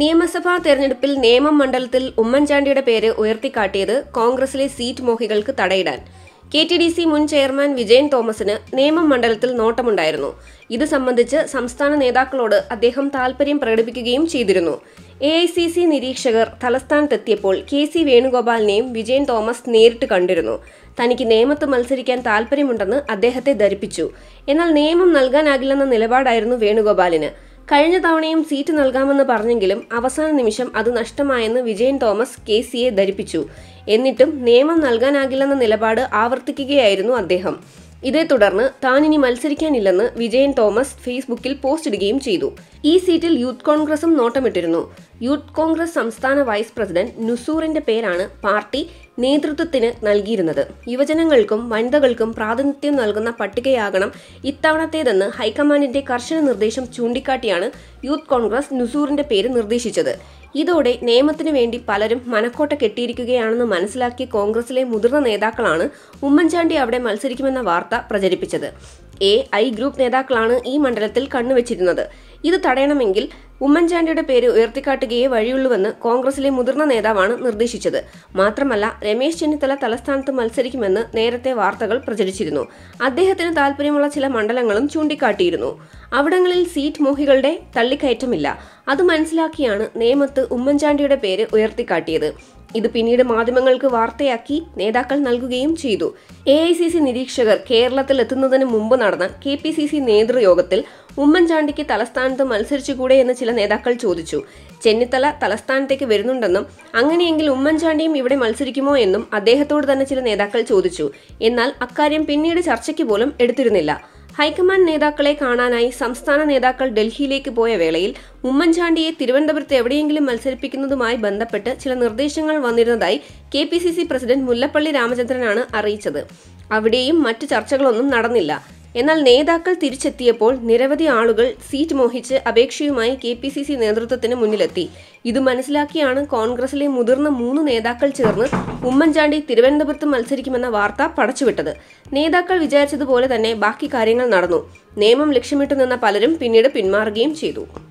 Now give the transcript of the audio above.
നിയമസഭാ തെരഞ്ഞെടുപ്പിൽ നേമം മണ്ഡലത്തിൽ ഉമ്മൻചാണ്ടിയുടെ പേര് ഉയർത്തിക്കാട്ടിയത് കോൺഗ്രസിലെ സീറ്റ് മോഹികൾക്ക് തടയിടാൻ കെ ടി ഡി സി മുൻ ചെയർമാൻ വിജയൻ തോമസിന് നേമം മണ്ഡലത്തിൽ നോട്ടമുണ്ടായിരുന്നു ഇത് സംബന്ധിച്ച് സംസ്ഥാന നേതാക്കളോട് അദ്ദേഹം താൽപര്യം പ്രകടിപ്പിക്കുകയും ചെയ്തിരുന്നു എ ഐ സി സി നിരീക്ഷകർ തലസ്ഥാനത്തെത്തിയപ്പോൾ കെ സി വേണുഗോപാലിനെയും വിജയൻ തോമസ് നേരിട്ട് കണ്ടിരുന്നു തനിക്ക് നിയമത്ത് മത്സരിക്കാൻ താൽപ്പര്യമുണ്ടെന്ന് അദ്ദേഹത്തെ ധരിപ്പിച്ചു എന്നാൽ നിയമം നൽകാനാകില്ലെന്ന നിലപാടായിരുന്നു വേണുഗോപാലിന് കഴിഞ്ഞ തവണയും സീറ്റ് നൽകാമെന്ന് പറഞ്ഞെങ്കിലും അവസാന നിമിഷം അത് നഷ്ടമായെന്ന് വിജയൻ തോമസ് കെ സിയെ ധരിപ്പിച്ചു എന്നിട്ടും നിയമം നൽകാനാകില്ലെന്ന നിലപാട് ആവർത്തിക്കുകയായിരുന്നു അദ്ദേഹം ഇതേ തുടർന്ന് താൻ ഇനി മത്സരിക്കാനില്ലെന്ന് വിജയൻ തോമസ് ഫേസ്ബുക്കിൽ പോസ്റ്റ് ഇടുകയും ചെയ്തു ഈ സീറ്റിൽ യൂത്ത് കോൺഗ്രസും നോട്ടമിട്ടിരുന്നു യൂത്ത് കോൺഗ്രസ് സംസ്ഥാന വൈസ് പ്രസിഡന്റ് നുസൂറിന്റെ പേരാണ് പാർട്ടി നേതൃത്വത്തിന് നൽകിയിരുന്നത് യുവജനങ്ങൾക്കും വനിതകൾക്കും പ്രാതിനിധ്യം നൽകുന്ന പട്ടികയാകണം ഇത്തവണത്തേതെന്ന് ഹൈക്കമാൻഡിന്റെ കർശന നിർദ്ദേശം ചൂണ്ടിക്കാട്ടിയാണ് യൂത്ത് കോൺഗ്രസ് നുസൂറിന്റെ പേര് നിർദ്ദേശിച്ചത് ഇതോടെ നിയമത്തിനു വേണ്ടി പലരും മനക്കോട്ട കെട്ടിയിരിക്കുകയാണെന്ന് മനസ്സിലാക്കിയ കോൺഗ്രസിലെ മുതിർന്ന നേതാക്കളാണ് ഉമ്മൻചാണ്ടി അവിടെ മത്സരിക്കുമെന്ന വാർത്ത പ്രചരിപ്പിച്ചത് എ ഐ ഗ്രൂപ്പ് നേതാക്കളാണ് ഈ മണ്ഡലത്തിൽ കണ്ണുവച്ചിരുന്നത് ഇത് തടയണമെങ്കിൽ ഉമ്മൻചാണ്ടിയുടെ പേര് ഉയർത്തിക്കാട്ടുകയേ വഴിയുള്ളൂവെന്ന് കോൺഗ്രസിലെ മുതിർന്ന നേതാവാണ് നിർദ്ദേശിച്ചത് മാത്രമല്ല രമേശ് ചെന്നിത്തല തലസ്ഥാനത്ത് മത്സരിക്കുമെന്ന് നേരത്തെ വാർത്തകൾ പ്രചരിച്ചിരുന്നു അദ്ദേഹത്തിന് താൽപ്പര്യമുള്ള ചില മണ്ഡലങ്ങളും ചൂണ്ടിക്കാട്ടിയിരുന്നു അവിടങ്ങളിൽ സീറ്റ് മോഹികളുടെ തള്ളിക്കയറ്റമില്ല അത് മനസ്സിലാക്കിയാണ് നേമത്ത് ഉമ്മൻചാണ്ടിയുടെ പേര് ഉയർത്തിക്കാട്ടിയത് ഇത് പിന്നീട് മാധ്യമങ്ങൾക്ക് വാർത്തയാക്കി നേതാക്കൾ നൽകുകയും ചെയ്തു എ ഐ സി സി നിരീക്ഷകർ കേരളത്തിൽ എത്തുന്നതിന് മുമ്പ് നടന്ന കെ പി സി സി നേതൃയോഗത്തിൽ ഉമ്മൻചാണ്ടിക്ക് തലസ്ഥാനത്ത് മത്സരിച്ചുകൂടെ എന്ന് ചില നേതാക്കൾ ചോദിച്ചു ചെന്നിത്തല തലസ്ഥാനത്തേക്ക് വരുന്നുണ്ടെന്നും അങ്ങനെയെങ്കിൽ ഉമ്മൻചാണ്ടിയും ഇവിടെ മത്സരിക്കുമോ എന്നും അദ്ദേഹത്തോട് തന്നെ ചില നേതാക്കൾ ചോദിച്ചു എന്നാൽ അക്കാര്യം പിന്നീട് ചർച്ചയ്ക്ക് പോലും എടുത്തിരുന്നില്ല ഹൈക്കമാൻഡ് നേതാക്കളെ കാണാനായി സംസ്ഥാന നേതാക്കൾ ഡൽഹിയിലേക്ക് പോയ വേളയിൽ ഉമ്മൻചാണ്ടിയെ തിരുവനന്തപുരത്ത് എവിടെയെങ്കിലും മത്സരിപ്പിക്കുന്നതുമായി ബന്ധപ്പെട്ട് ചില നിർദ്ദേശങ്ങൾ വന്നിരുന്നതായി K P C C president Mullappally രാമചന്ദ്രനാണ് അറിയിച്ചത് അവിടെയും മറ്റു ചർച്ചകളൊന്നും നടന്നില്ല എന്നാൽ നേതാക്കൾ തിരിച്ചെത്തിയപ്പോൾ നിരവധി ആളുകൾ സീറ്റ് മോഹിച്ച് അപേക്ഷയുമായി കെ പി സി സി നേതൃത്വത്തിന് മുന്നിലെത്തി ഇത് മനസ്സിലാക്കിയാണ് കോൺഗ്രസിലെ മുതിർന്ന മൂന്ന് നേതാക്കൾ ചേർന്ന് ഉമ്മൻചാണ്ടി തിരുവനന്തപുരത്ത് മത്സരിക്കുമെന്ന വാർത്ത പടച്ചുവിട്ടത് നേതാക്കൾ വിചാരിച്ചതുപോലെ തന്നെ ബാക്കി കാര്യങ്ങൾ നടന്നു നിയമം ലക്ഷ്യമിട്ടു നിന്ന പലരും പിന്നീട് പിന്മാറുകയും ചെയ്തു